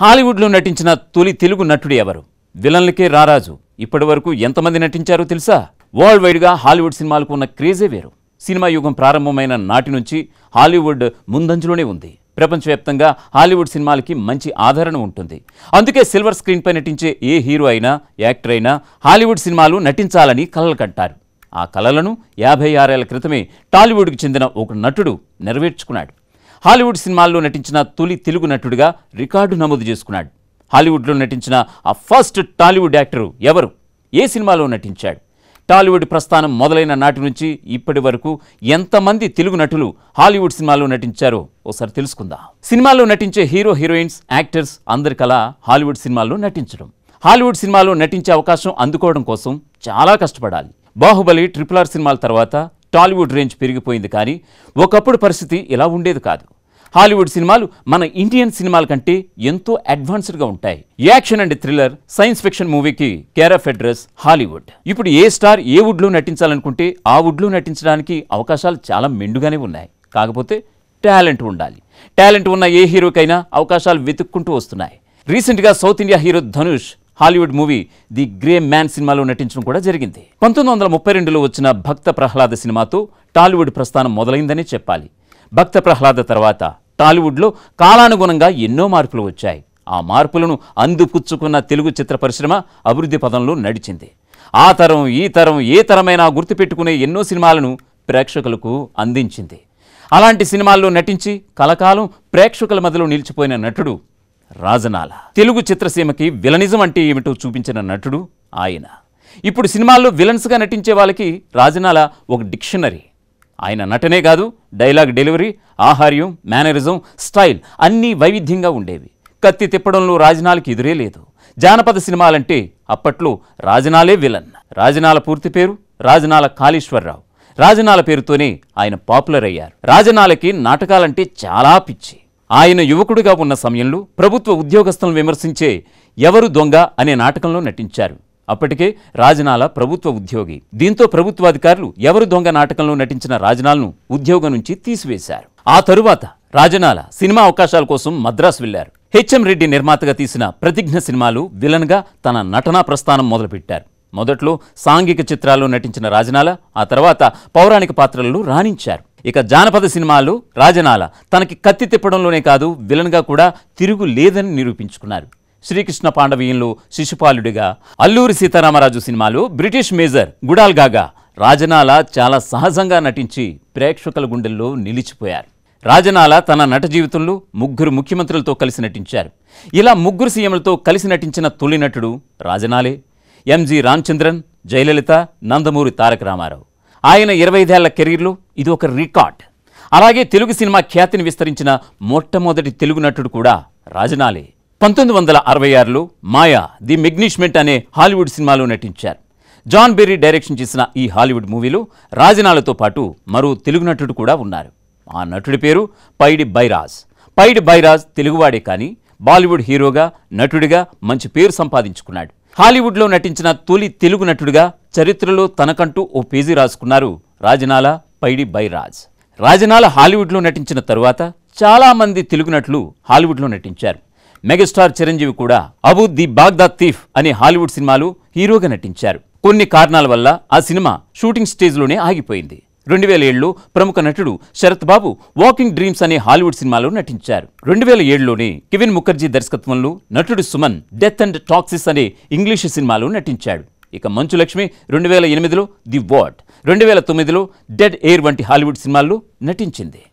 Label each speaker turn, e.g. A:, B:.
A: హాలీవుడ్లో నటించిన తొలి తెలుగు నటుడు ఎవరు విలన్లకే రారాజు ఇప్పటి వరకు ఎంతమంది నటించారో తెలుసా వరల్డ్ వైడ్గా హాలీవుడ్ సినిమాలకు ఉన్న క్రేజే వేరు సినిమా యుగం ప్రారంభమైన నాటి నుంచి హాలీవుడ్ ముందంజలోనే ఉంది ప్రపంచవ్యాప్తంగా హాలీవుడ్ సినిమాలకి మంచి ఆదరణ ఉంటుంది అందుకే సిల్వర్ స్క్రీన్పై నటించే ఏ హీరో అయినా యాక్టర్ అయినా హాలీవుడ్ సినిమాలు నటించాలని కలలు కంటారు ఆ కలలను యాభై ఆరేళ్ల క్రితమే టాలీవుడ్కి చెందిన ఒక నటుడు నెరవేర్చుకున్నాడు హాలీవుడ్ సినిమాల్లో నటించిన తొలి తెలుగు నటుడిగా రికార్డు నమోదు చేసుకున్నాడు హాలీవుడ్లో నటించిన ఆ ఫస్ట్ టాలీవుడ్ యాక్టరు ఎవరు ఏ సినిమాలో నటించాడు టాలీవుడ్ ప్రస్థానం మొదలైన నాటి నుంచి ఇప్పటి వరకు ఎంతమంది తెలుగు నటులు హాలీవుడ్ సినిమాల్లో నటించారో ఓసారి తెలుసుకుందాం సినిమాల్లో నటించే హీరో హీరోయిన్స్ యాక్టర్స్ అందరికలా హాలీవుడ్ సినిమాల్లో నటించడం హాలీవుడ్ సినిమాలో నటించే అవకాశం అందుకోవడం కోసం చాలా కష్టపడాలి బాహుబలి ట్రిపుల్ ఆర్ సినిమాల తర్వాత టాలీవుడ్ రేంజ్ పెరిగిపోయింది కానీ ఒకప్పుడు పరిస్థితి ఇలా ఉండేది కాదు హాలీవుడ్ సినిమాలు మన ఇండియన్ సినిమాల కంటే ఎంతో అడ్వాన్స్డ్గా ఉంటాయి action and thriller science fiction మూవీకి కేరఫ్ అడ్రస్ హాలీవుడ్ ఇప్పుడు ఏ స్టార్ ఏ వుడ్లో నటించాలనుకుంటే ఆ వుడ్లో నటించడానికి అవకాశాలు చాలా మెండుగానే ఉన్నాయి కాకపోతే టాలెంట్ ఉండాలి టాలెంట్ ఉన్న ఏ హీరోకైనా అవకాశాలు వెతుక్కుంటూ వస్తున్నాయి రీసెంట్గా south India hero Dhanush Hollywood movie the Gray Man సినిమాలో నటించడం కూడా జరిగింది పంతొమ్మిది వందల ముప్పై రెండులో వచ్చిన భక్త ప్రహ్లాద సినిమాతో టాలీవుడ్ ప్రస్థానం మొదలైందని చెప్పాలి భక్త ప్రహ్లాద తర్వాత టాలీవుడ్లో కాలానుగుణంగా ఎన్నో మార్పులు వచ్చాయి ఆ మార్పులను అందుపుచ్చుకున్న తెలుగు చిత్ర పరిశ్రమ అభివృద్ధి పదంలో నడిచింది ఆ తరం ఈ తరం ఏ తరమైనా గుర్తుపెట్టుకునే ఎన్నో సినిమాలను ప్రేక్షకులకు అందించింది అలాంటి సినిమాల్లో నటించి కలకాలం ప్రేక్షకుల మధ్యలో నిలిచిపోయిన నటుడు రాజనాల తెలుగు చిత్రసీమకి విలనిజం అంటే ఏమిటో చూపించిన నటుడు ఆయన ఇప్పుడు సినిమాల్లో విలన్స్గా నటించే వాళ్ళకి రాజనాల ఒక డిక్షనరీ ఆయన నటనే కాదు డైలాగ్ డెలివరీ ఆహార్యం మేనరిజం స్టైల్ అన్నీ వైవిధ్యంగా ఉండేవి కత్తి తిప్పడంలో రాజనాలకి ఎదురే లేదు జానపద సినిమాలంటే అప్పట్లో రాజనాలే విలన్ రాజనాల పూర్తి పేరు రాజనాల కాళేశ్వరరావు రాజనాల పేరుతోనే ఆయన పాపులర్ అయ్యారు రాజనాలకి నాటకాలంటే చాలా పిచ్చి ఆయన యువకుడిగా ఉన్న సమయంలో ప్రభుత్వ ఉద్యోగస్తులను విమర్శించే ఎవరు దొంగ అనే నాటకంలో నటించారు అప్పటికే రాజనాల ప్రభుత్వ ఉద్యోగి దీంతో ప్రభుత్వాధికారులు ఎవరు దొంగ నాటకంలో నటించిన రాజనాలను ఉద్యోగం నుంచి తీసివేశారు ఆ తరువాత రాజనాల సినిమా అవకాశాల కోసం మద్రాసు వెళ్లారు హెచ్ఎం రెడ్డి నిర్మాతగా తీసిన ప్రతిజ్ఞ సినిమాలు విలన్గా తన నటనా ప్రస్థానం మొదలుపెట్టారు మొదట్లో సాంఘిక చిత్రాల్లో నటించిన రాజనాల ఆ తర్వాత పౌరాణిక పాత్రలను రాణించారు ఇక జానపద సినిమాలు రాజనాల తనకి కత్తి తిప్పడంలోనే కాదు విలన్గా కూడా తిరుగు లేదని నిరూపించుకున్నారు శ్రీకృష్ణ పాండవీయంలో శిశుపాలుడిగా అల్లూరి సీతారామరాజు సినిమాలో బ్రిటిష్ మేజర్ గుడాల్ గాగా రాజనాల చాలా సహజంగా నటించి ప్రేక్షకుల గుండెల్లో నిలిచిపోయారు రాజనాల తన నట జీవితంలో ముగ్గురు ముఖ్యమంత్రులతో కలిసి నటించారు ఇలా ముగ్గురు సీఎంలతో కలిసి నటించిన తొలి నటుడు రాజనాలే ఎంజి రామచంద్రన్ జయలలిత నందమూరి తారక రామారావు ఆయన ఇరవై ఐదేళ్ల కెరీర్లో ఇది ఒక రికార్డ్ అలాగే తెలుగు సినిమా ఖ్యాతిని విస్తరించిన మొట్టమొదటి తెలుగు నటుడు కూడా రాజనాలే పంతొమ్మిది వందల అరవై ఆరులో మాయా ది మెగ్నిష్మెంట్ అనే హాలీవుడ్ సినిమాలో నటించారు జాన్ బెర్రీ డైరెక్షన్ చేసిన ఈ హాలీవుడ్ మూవీలో రాజనాలతో పాటు మరో తెలుగు నటుడు కూడా ఉన్నారు ఆ నటుడి పేరు పైడి బైరాజ్ పైడి బైరాజ్ తెలుగువాడే కానీ బాలీవుడ్ హీరోగా నటుడిగా మంచి పేరు సంపాదించుకున్నాడు హాలీవుడ్లో నటించిన తొలి తెలుగు నటుడిగా చరిత్రలో తనకంటూ ఓ పేజీ రాసుకున్నారు రాజనాల పైడి బైరాజ్ రాజనాల హాలీవుడ్లో నటించిన తరువాత చాలామంది తెలుగు నటులు హాలీవుడ్లో నటించారు మెగాస్టార్ చిరంజీవి కూడా అబు ది బాగ్దా తీఫ్ అనే హాలీవుడ్ సినిమాలు హీరోగా నటించారు కొన్ని కారణాల వల్ల ఆ సినిమా షూటింగ్ స్టేజ్లోనే ఆగిపోయింది రెండు వేల ఏడులో ప్రముఖ నటుడు శరత్ బాబు వాకింగ్ డ్రీమ్స్ అనే హాలీవుడ్ సినిమాలో నటించారు రెండు వేల ఏడులోనే కివిన్ ముఖర్జీ దర్శకత్వంలో నటుడు సుమన్ డెత్ అండ్ టాక్సిస్ అనే ఇంగ్లీష్ సినిమాలో నటించాడు ఇక మంచు లక్ష్మి రెండు వేల ఎనిమిదిలో ది వాట్ రెండు వేల తొమ్మిదిలో డెడ్ ఎయిర్ వంటి హాలీవుడ్ సినిమాల్లో నటించింది